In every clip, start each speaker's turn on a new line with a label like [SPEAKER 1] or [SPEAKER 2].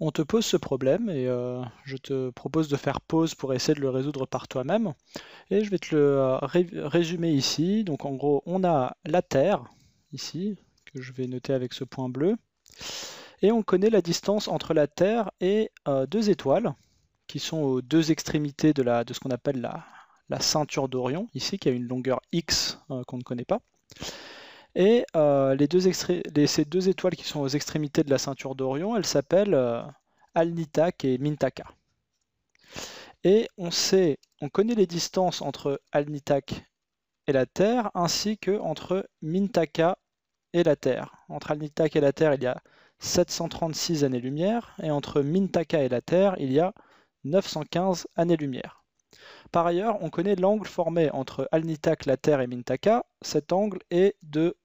[SPEAKER 1] on te pose ce problème et euh, je te propose de faire pause pour essayer de le résoudre par toi-même. Et je vais te le euh, résumer ici. Donc en gros, on a la Terre, ici, que je vais noter avec ce point bleu. Et on connaît la distance entre la Terre et euh, deux étoiles, qui sont aux deux extrémités de, ce qu'on appelle la, ceinture d'Orion, ici, qui a une longueur X qu'on ne connaît pas. Et euh, les deux ces deux étoiles qui sont aux extrémités de la ceinture d'Orion, elles s'appellent euh, Alnitak et Mintaka. Et on sait, on connaît les distances entre Alnitak et la Terre, ainsi que entre Mintaka et la Terre. Entre Alnitak et la Terre, il y a 736 années-lumière, et entre Mintaka et la Terre, il y a 915 années-lumière. Par ailleurs, on connaît l'angle formé entre Alnitak, la Terre et Mintaka. Cet angle est de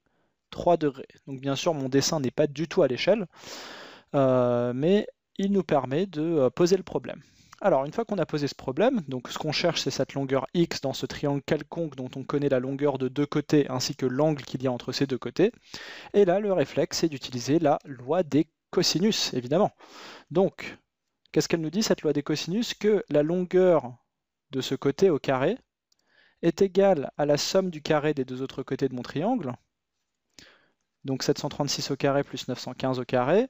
[SPEAKER 1] 3 degrés. Donc bien sûr, mon dessin n'est pas du tout à l'échelle, euh, mais il nous permet de euh, poser le problème. Alors, une fois qu'on a posé ce problème, donc ce qu'on cherche, c'est cette longueur x dans ce triangle quelconque dont on connaît la longueur de deux côtés ainsi que l'angle qu'il y a entre ces deux côtés. Et là, le réflexe, c'est d'utiliser la loi des cosinus, évidemment. Donc, qu'est-ce qu'elle nous dit, cette loi des cosinus Que la longueur de ce côté au carré est égale à la somme du carré des deux autres côtés de mon triangle, donc 736 au carré plus 915 au carré.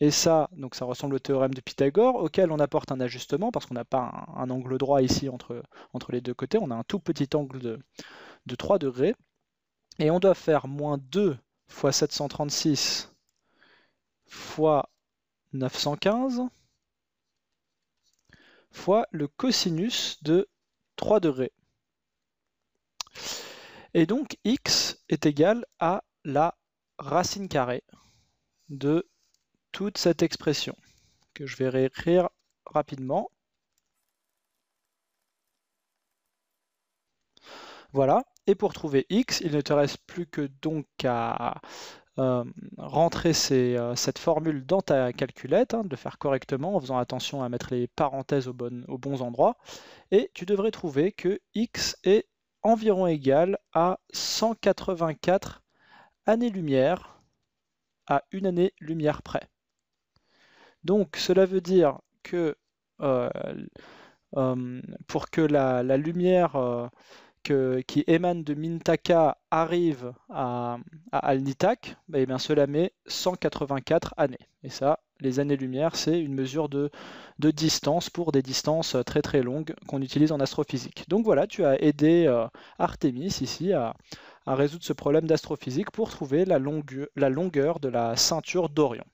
[SPEAKER 1] Et ça, donc ça ressemble au théorème de Pythagore, auquel on apporte un ajustement, parce qu'on n'a pas un, angle droit ici entre, entre, les deux côtés, on a un tout petit angle de, de 3 degrés. Et on doit faire moins 2 fois 736 fois 915 fois le cosinus de 3 degrés. Et donc x est égal à la racine carrée de toute cette expression que je vais réécrire rapidement. Voilà, et pour trouver x, il ne te reste plus que donc à euh, rentrer euh, cette formule dans ta calculette, hein, de faire correctement en faisant attention à mettre les parenthèses au aux bons endroits, et tu devrais trouver que x est environ égal à 184 années-lumière à une année-lumière près. Donc cela veut dire que euh, euh, pour que la, lumière euh, qui émane de Mintaka arrive à, Alnitak, bah, eh bien cela met 184 années. Et ça, les années-lumière, c'est une mesure de, distance pour des distances très très longues qu'on utilise en astrophysique. Donc voilà, tu as aidé Artemis ici à, à résoudre ce problème d'astrophysique pour trouver la, la longueur de la ceinture d'Orion.